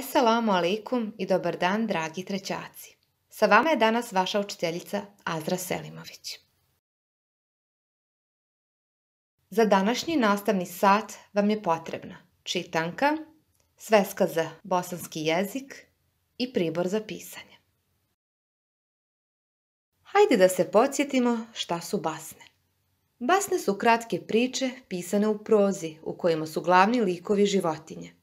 salamo alaikum i dobar dan, dragi trećaci. Sa vama je danas vaša učiteljica Azra Selimović. Za današnji nastavni sat vam je potrebna čitanka, sveska za bosanski jezik i pribor za pisanje. Hajde da se podsjetimo šta su basne. Basne su kratke priče pisane u prozi u kojima su glavni likovi životinje –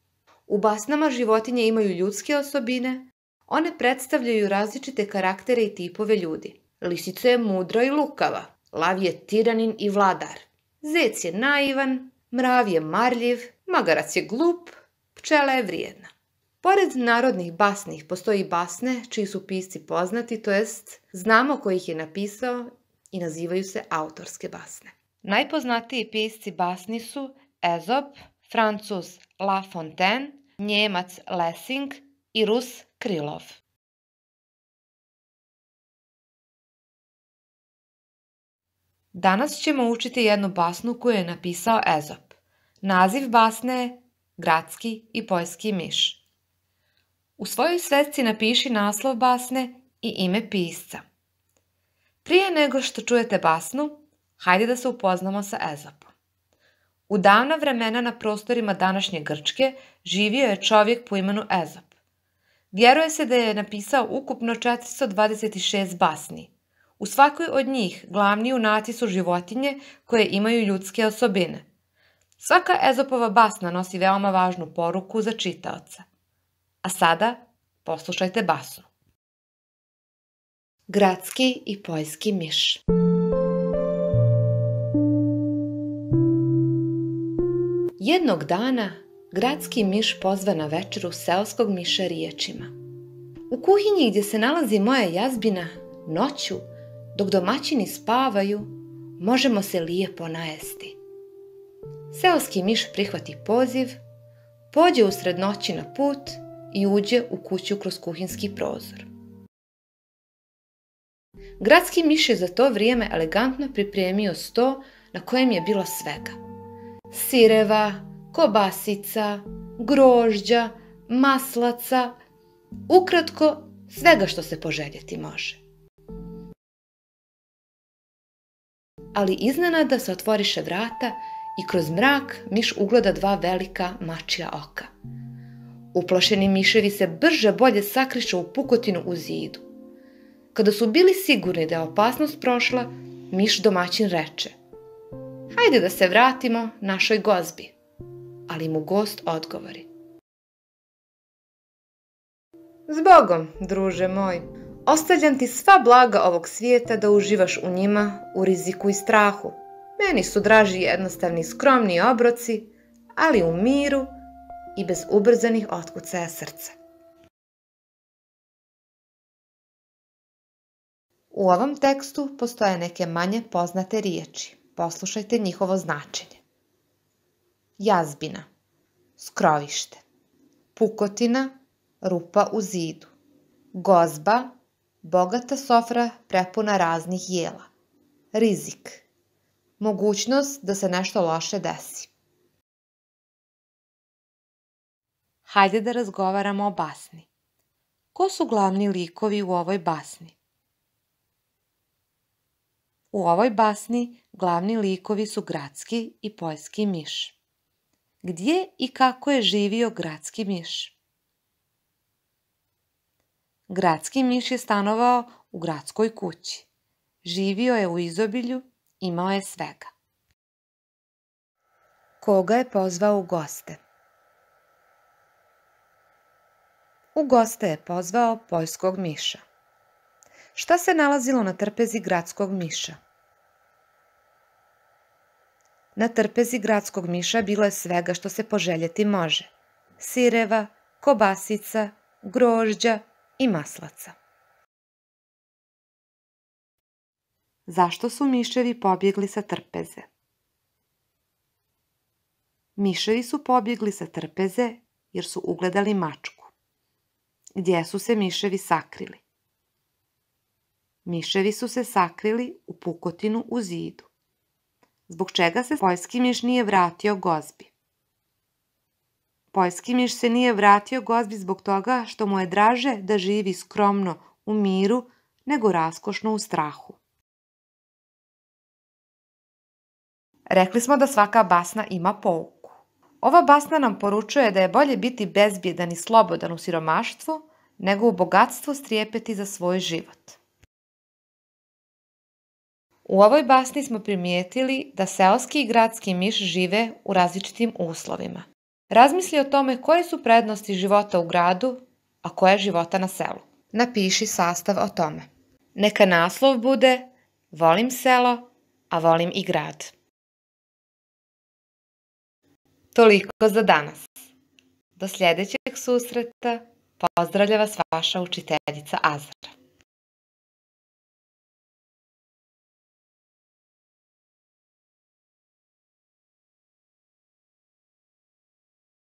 u basnama životinje imaju ljudske osobine, one predstavljaju različite karaktere i tipove ljudi. Lisica je mudra i lukava, lav je tiranin i vladar, zec je naivan, mrav je marljiv, magarac je glup, pčela je vrijedna. Pored narodnih basnih postoji basne čiji su pisci poznati, to jest znamo kojih ih je napisao i nazivaju se autorske basne. Najpoznatiji pisci basni su Ezop, Francus La Fontaine, Njemac Lessing i Rus Krilov. Danas ćemo učiti jednu basnu koju je napisao Ezop. Naziv basne je Gradski i poljski miš. U svojoj sveci napiši naslov basne i ime pisca. Prije nego što čujete basnu, hajde da se upoznamo sa Ezopom. U davna vremena na prostorima današnje Grčke živio je čovjek po imenu Ezop. Vjeruje se da je napisao ukupno 426 basni. U svakoj od njih glavni junaci su životinje koje imaju ljudske osobine. Svaka Ezopova basna nosi veoma važnu poruku za čitaoca. A sada poslušajte basnu. Gradski i poljski miš. Jednog dana gradski miš pozva na večeru selskog miša riječima. U kuhinji gdje se nalazi moja jazbina, noću, dok domaćini spavaju, možemo se lijepo najesti. Seoski miš prihvati poziv, pođe u noći na put i uđe u kuću kroz kuhinski prozor. Gradski miš je za to vrijeme elegantno pripremio sto na kojem je bilo svega – sireva, kobasica, grožđa, maslaca, ukratko svega što se poželjeti može. Ali iznenada se otvoriše vrata i kroz mrak miš ugleda dva velika mačija oka. Uplašeni miševi se brže bolje sakrišu u pukotinu u zidu. Kada su bili sigurni da je opasnost prošla, miš domaćin reče hajde da se vratimo našoj gozbi. Ali mu gost odgovori. Zbogom, druže moj, ostavljam ti sva blaga ovog svijeta da uživaš u njima u riziku i strahu. Meni su draži jednostavni skromni obroci, ali u miru i bez ubrzanih otkucaja srca. U ovom tekstu postoje neke manje poznate riječi. Poslušajte njihovo značenje. Jazbina, skrovište, pukotina, rupa u zidu, gozba, bogata sofra prepuna raznih jela, rizik, mogućnost da se nešto loše desi. Hajde da razgovaramo o basni. Ko su glavni likovi u ovoj basni? U ovoj basni glavni likovi su gradski i poljski miš. Gdje i kako je živio gradski miš? Gradski miš je stanovao u gradskoj kući. Živio je u izobilju, imao je svega. Koga je pozvao u goste? U goste je pozvao poljskog miša. Šta se nalazilo na trpezi gradskog miša? Na trpezi gradskog miša bilo je svega što se poželjeti može. Sireva, kobasica, grožđa i maslaca. Zašto su miševi pobjegli sa trpeze? Miševi su pobjegli sa trpeze jer su ugledali mačku. Gdje su se miševi sakrili? Miševi su se sakrili u pukotinu u zidu, zbog čega se poljski miš nije vratio gozbi. Poljski miš se nije vratio gozbi zbog toga što mu je draže da živi skromno u miru nego raskošno u strahu. Rekli smo da svaka basna ima pouku. Ova basna nam poručuje da je bolje biti bezbjedan i slobodan u siromaštvu nego u bogatstvu strijepeti za svoj život. U ovoj basni smo primijetili da seoski i gradski miš žive u različitim uslovima. Razmisli o tome koje su prednosti života u gradu, a koje života na selu. Napiši sastav o tome. Neka naslov bude Volim selo, a volim i grad. Toliko za danas. Do sljedećeg susreta pozdravlja vas vaša učiteljica Azra.